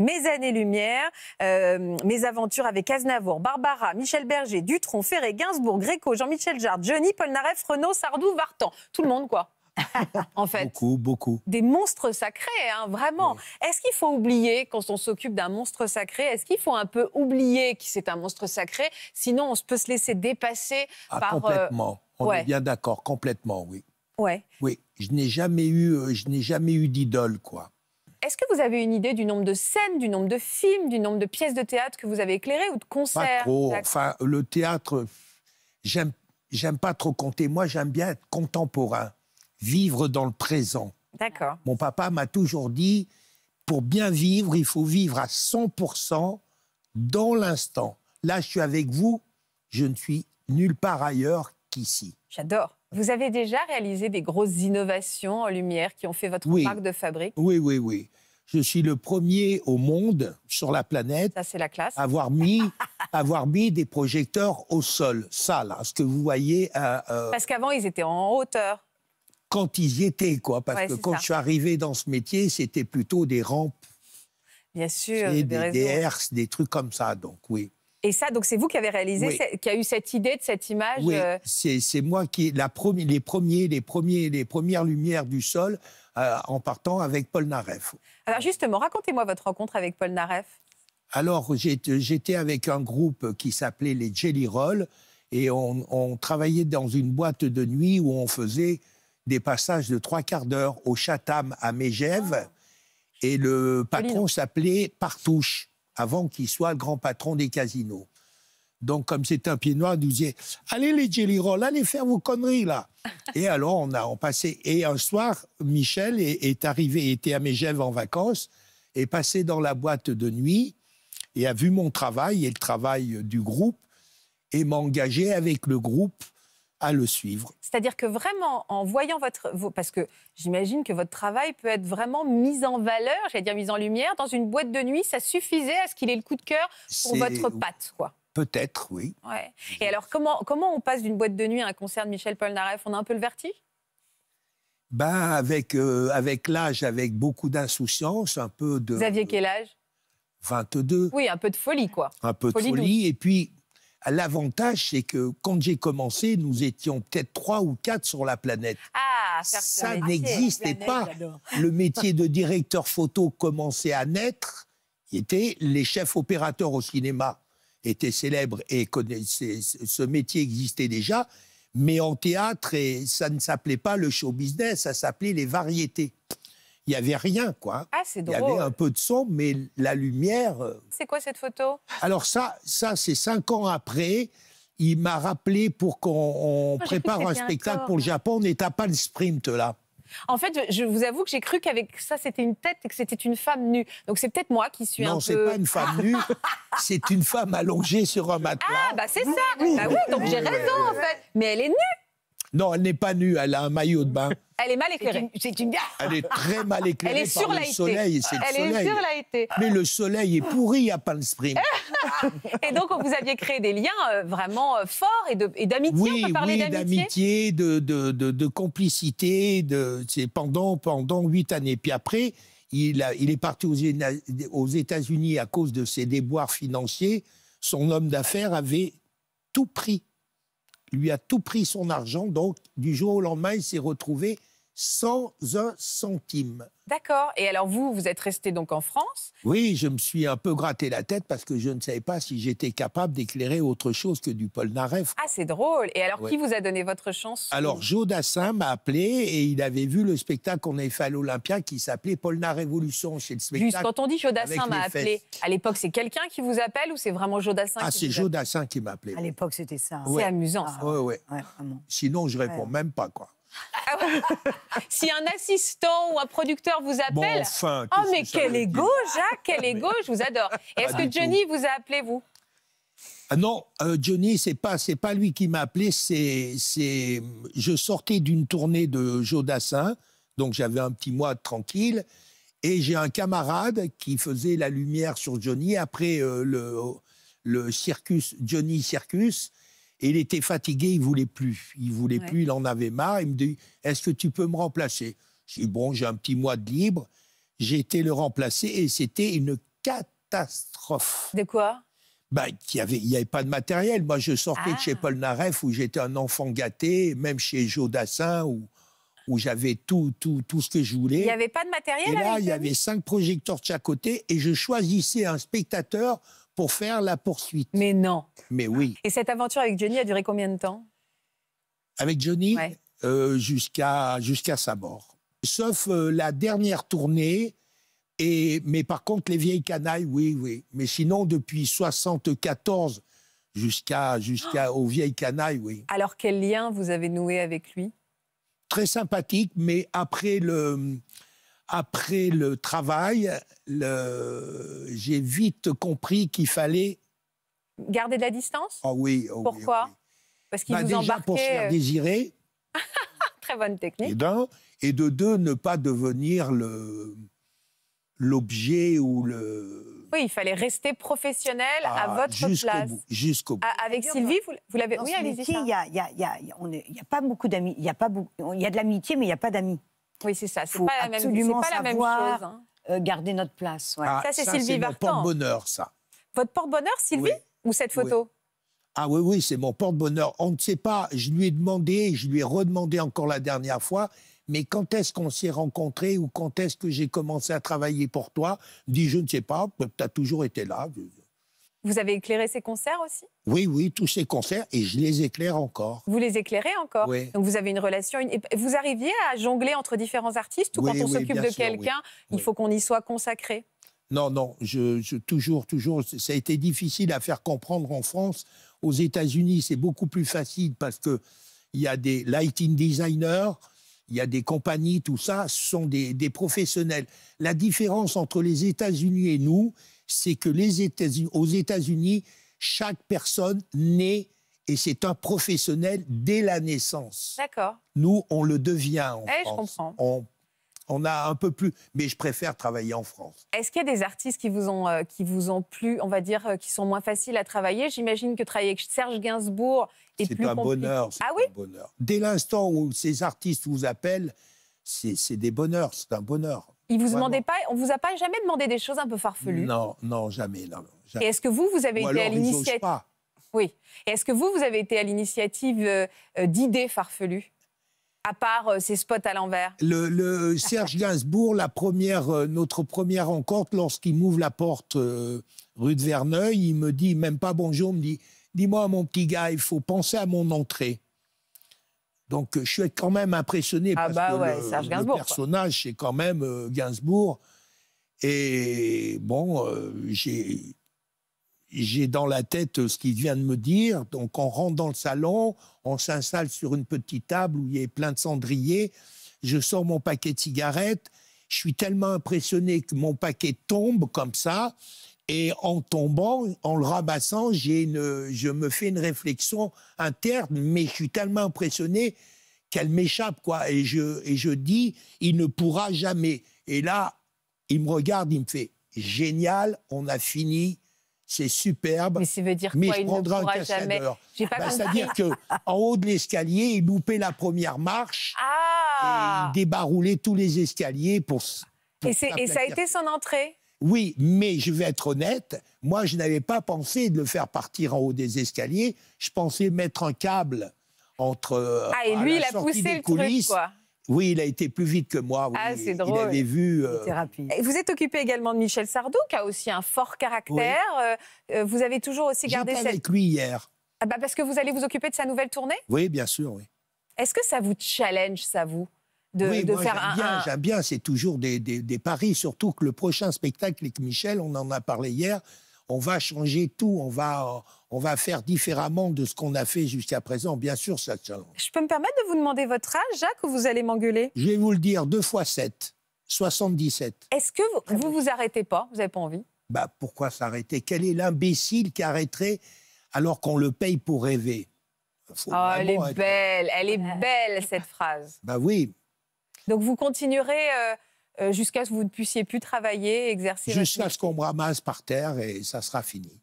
Mes années-lumière, euh, mes aventures avec Aznavour, Barbara, Michel Berger, Dutron, Ferré, Gainsbourg, Gréco, Jean-Michel Jarre, Johnny, Paul Naref, Renaud, Sardou, Vartan. Tout le monde, quoi. en fait. Beaucoup, beaucoup. Des monstres sacrés, hein, vraiment. Est-ce qu'il faut oublier, quand on s'occupe d'un monstre sacré, est-ce qu'il faut un peu oublier que c'est un monstre sacré Sinon, on se peut se laisser dépasser ah, par. Euh, complètement. On est bien d'accord, complètement, oui. Ouais. Oui, je n'ai jamais eu, euh, je n'ai jamais eu d'idole, quoi. Est-ce que vous avez une idée du nombre de scènes, du nombre de films, du nombre de pièces de théâtre que vous avez éclairées ou de concerts Pas trop. Enfin, le théâtre, j'aime, j'aime pas trop compter. Moi, j'aime bien être contemporain, vivre dans le présent. D'accord. Mon papa m'a toujours dit, pour bien vivre, il faut vivre à 100% dans l'instant. Là, je suis avec vous, je ne suis nulle part ailleurs qu'ici. J'adore. Vous avez déjà réalisé des grosses innovations en lumière qui ont fait votre marque de fabrique Oui, oui, oui. Je suis le premier au monde, sur la planète, à avoir mis, avoir mis des projecteurs au sol. Ça, là, hein, ce que vous voyez. Euh, euh, parce qu'avant, ils étaient en hauteur quand ils y étaient, quoi. Parce que quand je suis arrivé dans ce métier, c'était plutôt des rampes. Bien sûr. Des, des, des des trucs comme ça, donc oui. Et ça, donc c'est vous qui avez réalisé, qui a eu cette idée de cette image. Oui, euh, c'est moi qui la les premiers, les premiers, les premières lumières du sol euh, en partant avec Paul Naref. Alors justement, racontez-moi votre rencontre avec Paul Naref. Alors j'étais avec un groupe qui s'appelait les Jelly Roll et on, travaillait dans une boîte de nuit où on faisait des passages de trois quarts d'heure au Chatham à Mégève ah. et le patron s'appelait Partouche avant qu'il soit grand patron des casinos. Donc, comme c'est un pied noir, nous disait Allez, les Jelly Roll, allez faire vos conneries, là. et alors, on a en passait. Et un soir, Michel est, est arrivé, était à Mégève en vacances, est passé dans la boîte de nuit et a vu mon travail et le travail du groupe et m'a engagé avec le groupe à le suivre. C'est-à-dire que vraiment, en voyant votre... parce que j'imagine que votre travail peut être vraiment mis en valeur, j'allais dire mis en lumière, dans une boîte de nuit, ça suffisait à ce qu'il ait le coup de cœur pour votre patte, quoi. Peut-être, oui. Ouais. Et alors, comment, comment on passe d'une boîte de nuit à un concert de Michel Polnareff On a un peu le vertige ben, avec, euh, avec l'âge, avec beaucoup d'insouciance, un peu de... Vous aviez quel âge 22. Oui, un peu de folie, quoi. Un peu de folie. Et puis, L'avantage, c'est que quand j'ai commencé, nous étions peut-être trois ou quatre sur la planète. Ah, ça n'existait pas. Le métier de directeur photo commençait à naître. était les chefs opérateurs au cinéma étaient célèbres et connaissaient ce métier existait déjà, mais en théâtre ça ne s'appelait pas le show business, ça s'appelait les variétés il n'y avait rien, quoi. Ah, il y avait un peu de son, mais la lumière. Euh, c'est quoi cette photo Alors, ça, ça c'est cinq ans après. Il m'a rappelé pour qu'on oh, prépare un spectacle pour le Japon. On est pas le Sprint, là. En fait, je vous avoue que j'ai cru qu'avec ça, c'était une tête et que c'était une femme nue. Donc c'est peut-être moi qui suis un peu... Non, c'est pas une femme nue, c'est une femme allongée sur un matelas. Ah, bah c'est ça Bah oui, donc j'ai raison, en fait. Mais elle est nue non, elle n'est pas nue, elle a un maillot de bain. Elle est mal éclairée. C'est une... Elle est très mal éclairée elle est sur le soleil. Est Mais le soleil est pourri à Palm et donc, vous aviez créé des liens euh, vraiment euh, forts et d'amitié. Oui, On peut d'amitié, de, de, de, complicité. pendant huit années. Puis après, il, est parti aux États-Unis à cause de ses déboires financiers. Son homme d'affaires avait tout pris lui a tout pris son argent. Donc, du jour au lendemain, il s'est retrouvé sans un centime. D'accord. Et alors vous, vous êtes resté donc en France Oui, je me suis un peu gratté la tête parce que je ne savais pas si j'étais capable d'éclairer autre chose que du Polnareff. Ah, c'est drôle. Et alors qui vous a donné votre chance Alors Joe Dassin m'a appelé et il avait vu le spectacle qu'on avait fait à l'Olympia qui s'appelait Polnarevolution. Révolution chez le Juste quand on dit Joe Dassin m'a appelé, à l'époque c'est quelqu'un qui vous appelle ou c'est vraiment Joe Dassin Ah, c'est Joe Dassin qui m'a appelé. À l'époque c'était ça. Hein. C'est amusant. Oui, oui. Sinon je réponds même pas quoi. si un assistant ou un producteur vous appelle. oh, mais quel égo, Jacques, quel égo, je vous adore. Est-ce que Johnny vous a appelé, vous ah non, euh, Johnny, c'est pas pas lui qui m'a appelé. C'est c'est je sortais d'une tournée de Jodassin, donc j'avais un petit mois tranquille, et j'ai un camarade qui faisait la lumière sur Johnny après euh, le le Johnny Circus, il était fatigué, il voulait plus. Il voulait plus, il en avait marre. Il me dit Est-ce que tu peux me remplacer Je dis Bon, j'ai un petit mois de libre. J'ai été le remplacer et c'était une catastrophe. De quoi bah, il n'y avait, pas de matériel. Moi, je sortais de chez ah. Paul Naref où j'étais un enfant gâté, même chez Joe Dassin où, j'avais tout, tout, tout ce que je voulais. Il n'y avait pas de matériel Et là, il y avait cinq projecteurs de chaque côté et je choisissais un spectateur pour faire la poursuite. Mais non. Mais oui. Et cette aventure avec Johnny a duré combien de temps Avec Johnny euh, jusqu'à Jusqu'à sa mort. Sauf euh, la dernière tournée. Et, mais par contre, les vieilles canailles, oui, oui. Mais sinon, depuis 74 jusqu'à jusqu'à oh. aux vieilles canailles, oui. Alors, quel lien vous avez noué avec lui Très sympathique, mais après le après le travail, le... j'ai vite compris qu'il fallait... Garder de la distance Ah oui. Oh oh Pourquoi Parce qu'il bah, déjà pour se faire euh, désirer. Très bonne technique. Et et de deux, ne pas devenir le l'objet ou le... Oui, il fallait rester professionnel à ah, votre place. Jusqu'au bout. Avec Sylvie, vous, l'avez... Oui, Il n'y a, a, pas beaucoup d'amis. Il a, pas y a de l'amitié, mais il n'y a pas d'amis. Oui, c'est ça. C'est pas, la même, pas la même chose. Hein. Euh, garder notre place. Ah, ça, c'est Sylvie Vartan. porte-bonheur, ça. Votre porte-bonheur, Sylvie Ou cette photo Ah oui, oui, c'est mon porte-bonheur. On ne sait pas, je lui ai demandé, je lui ai redemandé encore la dernière fois, mais quand est-ce qu'on s'est rencontrés ou quand est-ce que j'ai commencé à travailler pour toi Dis je ne sais pas, tu as toujours été là. Vous avez éclairé ces concerts aussi Oui, oui, tous ces concerts, et je les éclaire encore. Vous les éclairez encore oui. Donc vous avez une relation. Vous arriviez à jongler entre différents artistes ou quand on s'occupe de quelqu'un, il faut qu'on y soit consacré Non, non, je, toujours, toujours. Ça a été difficile à faire comprendre en France. Aux États-Unis, c'est beaucoup plus facile parce qu'il y a des lighting designers, il y a des compagnies, tout ça, ce sont des, des professionnels. La différence entre les États-Unis et nous, c'est que les États-Unis, aux États-Unis, chaque personne naît et c'est un professionnel dès la naissance. D'accord. Nous, on le devient en eh, Je comprends. On, a un peu plus, mais je préfère travailler en France. Est-ce qu'il y a des artistes qui vous ont, euh, qui vous ont plu, on va dire, euh, qui sont moins faciles à travailler J'imagine que travailler avec Serge Gainsbourg est, plus un bonheur. ah oui un bonheur. Dès l'instant où ces artistes vous appellent, c'est des bonheurs, c'est un bonheur. Il vous pas, on vous a pas jamais demandé des choses un peu farfelues Non, non, jamais. Non, est-ce que vous, vous avez été à l'initiative Oui. est-ce que vous, vous avez été à l'initiative d'idées farfelues à part euh, ces spots à l'envers le, Serge Gainsbourg, la première, euh, notre première rencontre, lorsqu'il m'ouvre la porte euh, rue de Verneuil, il me dit même pas bonjour, il me dit dis-moi mon petit gars, il faut penser à mon entrée. Donc euh, je suis quand même impressionné ah parce bah que le, personnage c'est quand même euh, Gainsbourg. Et bon, euh, j'ai j'ai dans la tête ce qu'il vient de me dire. Donc on rentre dans le salon, on s'installe sur une petite table où il y a plein de cendriers. Je sors mon paquet de cigarettes. Je suis tellement impressionné que mon paquet tombe comme ça. Et en tombant, en le ramassant, une, je me fais une réflexion interne, mais je suis tellement impressionné qu'elle m'échappe, quoi. Et je, et je dis, il ne pourra jamais. Et là, il me regarde, il me fait, génial, on a fini, c'est superbe. Mais ça veut dire mais quoi, il ne pourra jamais. Bah, c'est-à-dire que en haut de l'escalier, il loupait la première marche ah et il tous les escaliers pour. et ça a été son entrée. Oui, mais je vais être honnête, moi je n'avais pas pensé de le faire partir en haut des escaliers, je pensais mettre un câble entre... Euh, ah, et lui, il a poussé le truc, quoi. Oui, il a été plus vite que moi. Ah, c'est drôle. Il avait vu. Euh, et vous êtes occupé également de Michel Sardou, qui a aussi un fort caractère. Euh, vous avez toujours aussi gardé cette. avec lui hier. Ah, bah parce que vous allez vous occuper de sa nouvelle tournée. Oui, bien sûr, oui. Est-ce que ça vous challenge, ça vous de, oui, moi, faire j'aime bien, bien c'est toujours des, des, paris, surtout que le prochain spectacle avec Michel, on en a parlé hier, on va changer tout, on va, euh, on va faire différemment de ce qu'on a fait jusqu'à présent. Bien sûr, ça change. Je peux me permettre de vous demander votre âge, Jacques, ou vous allez m'engueuler Je vais vous le dire, 2 fois 7, 77. Est-ce que vous vous, vous arrêtez pas Vous n'avez pas envie Bah pourquoi s'arrêter Quel est l'imbécile qui arrêterait alors qu'on le paye pour rêver oh, elle est belle, elle est belle cette phrase. Bah oui, donc vous continuerez euh, euh, jusqu'à ce que vous ne puissiez plus travailler, exercer. Jusqu'à ce qu'on me ramasse par terre et ça sera fini.